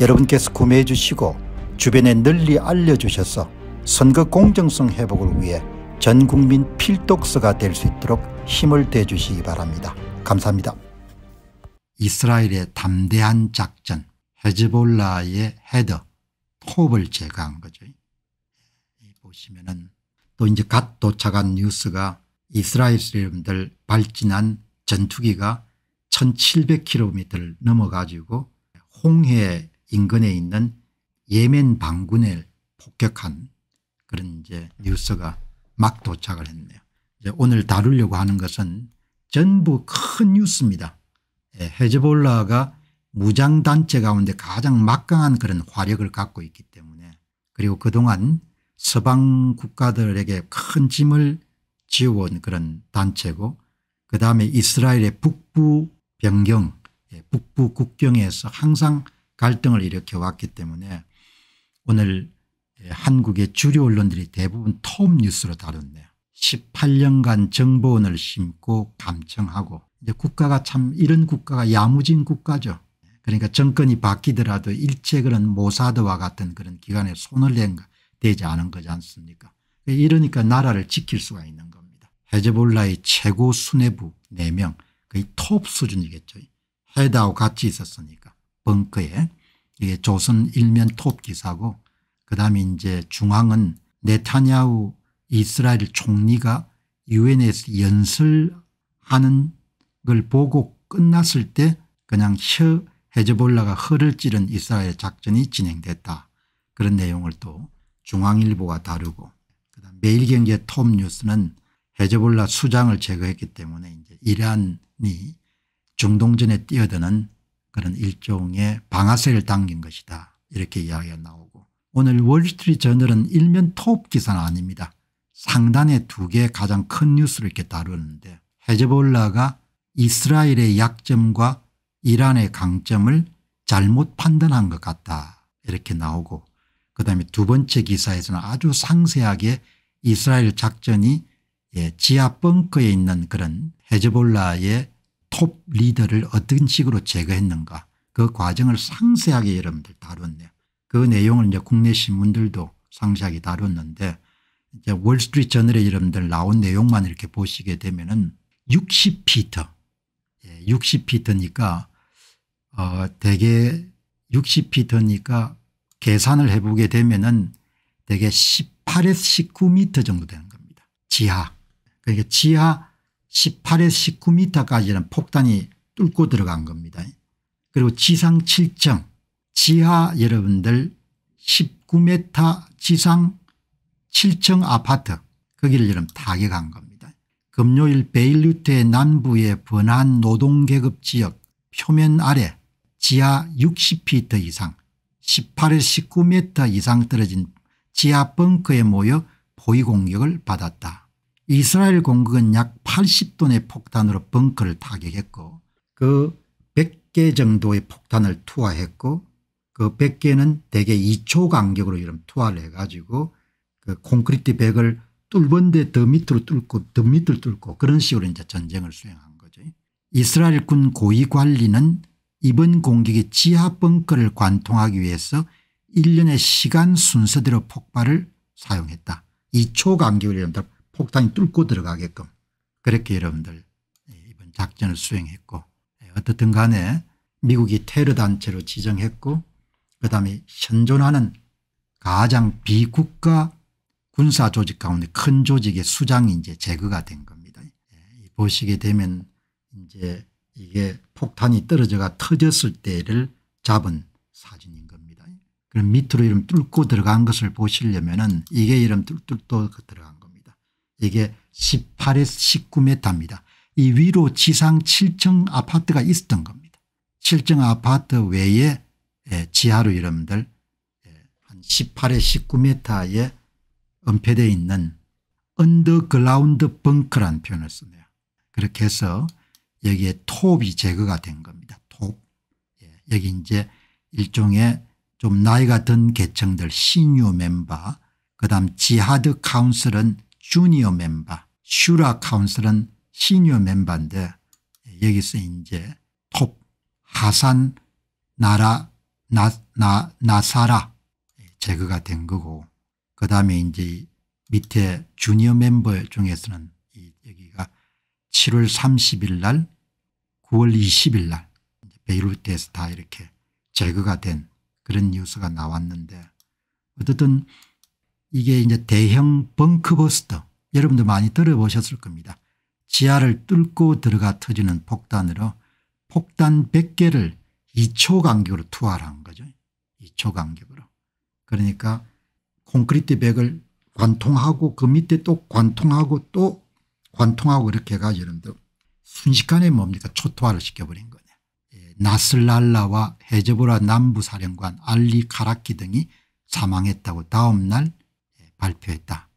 여러분께서 구매해 주시고 주변에 널리 알려주셔서 선거 공정성 회복을 위해 전국민 필독서가 될 수 있도록 힘을 대주시기 바랍니다. 감사합니다. 이스라엘의 담대한 작전 헤즈볼라의 헤더 톱을 제거한 거죠. 보시면은 또 이제 갓 도착한 뉴스가 이스라엘 사람들 발진한 전투기가 1700km를 넘어가지고 홍해 인근에 있는 예멘 방군을 폭격한 그런 이제 뉴스가 막 도착을 했네요. 이제 오늘 다루려고 하는 것은 전부 큰 뉴스입니다. 예, 헤즈볼라가 무장단체 가운데 가장 막강한 그런 화력을 갖고 있기 때문에 그리고 그동안 서방 국가들에게 큰 짐을 지어온 그런 단체고 그다음에 이스라엘의 북부 변경 예, 북부 국경에서 항상 갈등을 일으켜 왔기 때문에 오늘 예, 한국의 주류 언론들이 대부분 톱 뉴스로 다뤘네요. 18년간 정보원을 심고 감청하고 이제 국가가 참 이런 국가가 야무진 국가죠. 그러니까 정권이 바뀌더라도 일체 그런 모사드와 같은 그런 기관에 손을 낸 되지 않은 거지 않습니까 이러니까 나라를 지킬 수가 있는 겁니다. 헤즈볼라의 최고 수뇌부 4명 거의 톱 수준이겠죠. 헤다와 같이 있었으니까 벙커에 이게 조선 일면 톱 기사고 그다음에 이제 중앙은 네타냐후 이스라엘 총리가 유엔에서 연설하는 걸 보고 끝났을 때 그냥 혀 헤즈볼라가 허를 찌른 이스라엘 작전이 진행됐다. 그런 내용을 또 중앙일보가 다루고 그다음 매일경제 톱 뉴스는 헤즈볼라 수장을 제거했기 때문에 이제 이란이 중동전에 뛰어드는 그런 일종의 방아쇠를 당긴 것이다 이렇게 이야기가 나오고 오늘 월스트리트저널은 일면 톱 기사는 아닙니다. 상단에 두개 가장 큰 뉴스를 이렇게 다루는데 헤즈볼라가 이스라엘의 약점과 이란의 강점을 잘못 판단한 것 같다 이렇게 나오고 그다음에 두 번째 기사에서는 아주 상세하게 이스라엘 작전이 예, 지하 벙커에 있는 그런 헤즈볼라의 톱 리더를 어떤 식으로 제거했는가 그 과정을 상세하게 여러분들 다뤘네요. 그 내용을 이제 국내 신문들도 상세하게 다뤘는데 이제 월스트리트 저널에 여러분들 나온 내용만 이렇게 보시게 되면은 60피터, 60피터니까 예, 어 대개 60피터니까 계산을 해보게 되면은 대개 18에서 19미터 정도 되는 겁니다. 지하. 그러니까 지하 18에서 19m까지는 폭탄이 뚫고 들어간 겁니다. 그리고 지상 7층 지하 여러분들 19m 지상 7층 아파트 거기를 여러분 타격한 겁니다. 금요일 베일루트의 남부의 번안 노동계급 지역 표면 아래 지하 60m 피 이상 18에서 19m 이상 떨어진 지하 벙커에 모여 포위 공격을 받았다. 이스라엘 공군은 약 80톤의 폭탄으로 벙커를 타격했고 그 100개 정도의 폭탄을 투하했고 그 100개는 대개 2초 간격으로 이런 투하를 해가지고 그 콘크리트 벽을 뚫은데 더 밑으로 뚫고 더 밑을 뚫고 그런 식으로 이제 전쟁을 수행한 거죠. 이스라엘 군 고위 관리는 이번 공격이 지하 벙커를 관통하기 위해서 일련의 시간 순서대로 폭발을 사용했다. 2초 간격으로 연 폭탄이 뚫고 들어가게끔 그렇게 여러분들 이번 작전을 수행했고 예, 어떻든 간에 미국이 테러단체로 지정했고 그다음에 현존하는 가장 비국가 군사조직 가운데 큰 조직의 수장이 이제 제거가 된 겁니다. 예, 보시게 되면 이제 이게 폭탄이 떨어져가 터졌을 때를 잡은 사진인 겁니다. 그럼 밑으로 이름 뚫고 들어간 것을 보시려면 이게 이름 뚫뚫 들어간 이게 18에서 19m입니다. 이 위로 지상 7층 아파트가 있었던 겁니다. 7층 아파트 외에 예, 지하로 여러분들 예, 한 18에 19m에 은폐되어 있는 언더그라운드 벙커라는 표현을 쓰네요. 그렇게 해서 여기에 톱이 제거가 된 겁니다. 톱. 예, 여기 이제 일종의 좀 나이가 든 계층들 시니 멤버 그다음 지하드 카운슬은 주니어 멤버 슈라 카운슬은 시니어 멤버인데 여기서 이제 톱 하산 나라 나, 나, 나사라 제거가 된 거고 그 다음에 이제 밑에 주니어 멤버 중에서는 여기가 7월 30일 날 9월 20일 날 베이루트에서 다 이렇게 제거가 된 그런 뉴스가 나왔는데 어쨌든 이게 이제 대형 벙크버스터 여러분도 많이 들어보셨을 겁니다. 지하를 뚫고 들어가 터지는 폭탄으로 폭탄 100개를 2초 간격으로 투하한 거죠. 2초 간격으로. 그러니까 콘크리트 벽을 관통하고 그 밑에 또 관통하고 또 관통하고 이렇게 해가 여러분들 순식간에 뭡니까 초토화를 시켜버린 거냐. 예, 나슬랄라와 헤즈보라 남부사령관 알리 카라키 등이 사망했다고 다음날 발표했다.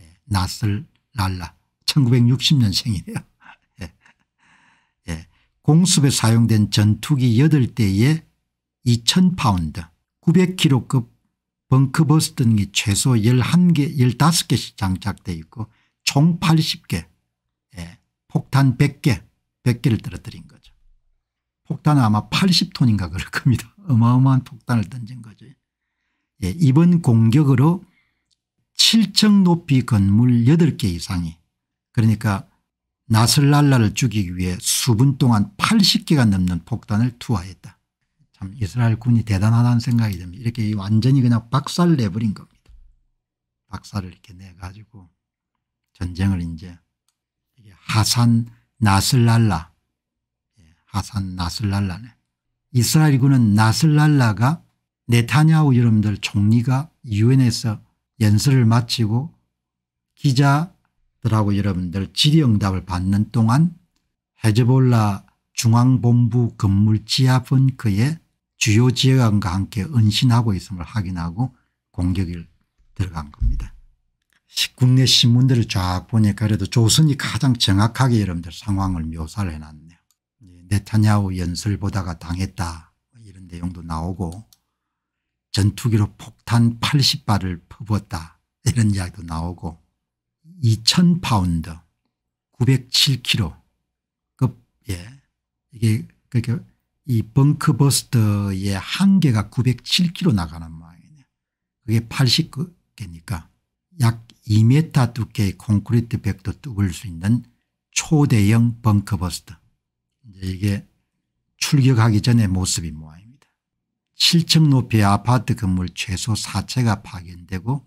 예. 나슬 랄라 1960년생이네요. 예. 예. 공습에 사용된 전투기 8대에 2000파운드 900kg급 벙크버스 등이 최소 11개 15개씩 장착되어 있고 총 80개 예. 폭탄 100개 100개를 떨어뜨린 거죠. 폭탄은 아마 80톤인가 그럴 겁니다. 어마어마한 폭탄을 던진 거죠. 예, 이번 공격으로 7층 높이 건물 8개 이상이 그러니까 나슬랄라를 죽이기 위해 수분 동안 80개가 넘는 폭탄을 투하했다. 참 이스라엘 군이 대단하다는 생각이 듭니다. 이렇게 완전히 그냥 박살 내버린 겁니다. 박살을 이렇게 내가지고 전쟁을 이제 하산 나슬랄라 예, 하산 나슬랄라네. 이스라엘 군은 나슬랄라가 네타냐후 여러분들 총리가 유엔에서 연설을 마치고 기자들하고 여러분들 질의응답을 받는 동안 헤즈볼라 중앙본부 건물 지하 벙크의 주요 지휘관과 함께 은신하고 있음을 확인하고 공격이 들어간 겁니다. 국내 신문들을 쫙 보니까 그래도 조선이 가장 정확하게 여러분들 상황을 묘사를 해놨네요. 예, 네타냐후 연설 보다가 당했다 이런 내용도 나오고 전투기로 폭탄 80발을 퍼부었다 이런 이야기도 나오고 2000파운드 907kg 급예 이게 그게이 그러니까 벙크버스터의 한개가 907kg 나가는 모양이네 그게 80개니까 약 2m 두께의 콘크리트 벽도 뚫을 수 있는 초대형 벙크버스터 이제 이게 출격하기 전의 모습이 모양입니다. 7층 높이의 아파트 건물 최소 4채가 파견되고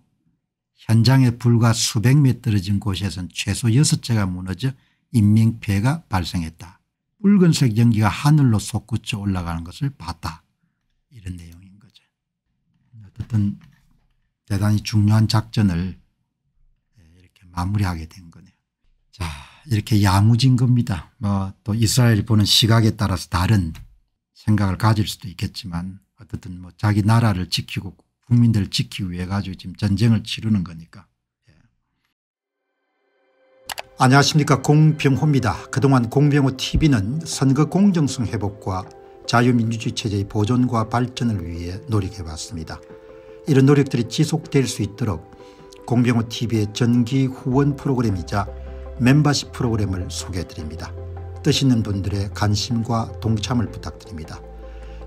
현장에 불과 수백 미터 떨어진 곳에선 최소 6채가 무너져 인명피해가 발생했다. 붉은색 연기가 하늘로 솟구쳐 올라가는 것을 봤다. 이런 내용인 거죠. 어쨌든 대단히 중요한 작전을 이렇게 마무리하게 된 거네요. 자 이렇게 야무진 겁니다. 뭐 또 이스라엘이 보는 시각에 따라서 다른 생각을 가질 수도 있겠지만 어쨌든 뭐 자기 나라를 지키고 국민들을 지키기 위해 가지고 지금 전쟁을 치르는 거니까. 예. 안녕하십니까 공병호입니다. 그동안 공병호 tv는 선거 공정성 회복과 자유민주주의 체제의 보존과 발전을 위해 노력해왔습니다. 이런 노력들이 지속될 수 있도록 공병호 tv의 전기 후원 프로그램이자 멤버십 프로그램을 소개해드립니다. 뜻 있는 분들의 관심과 동참을 부탁드립니다.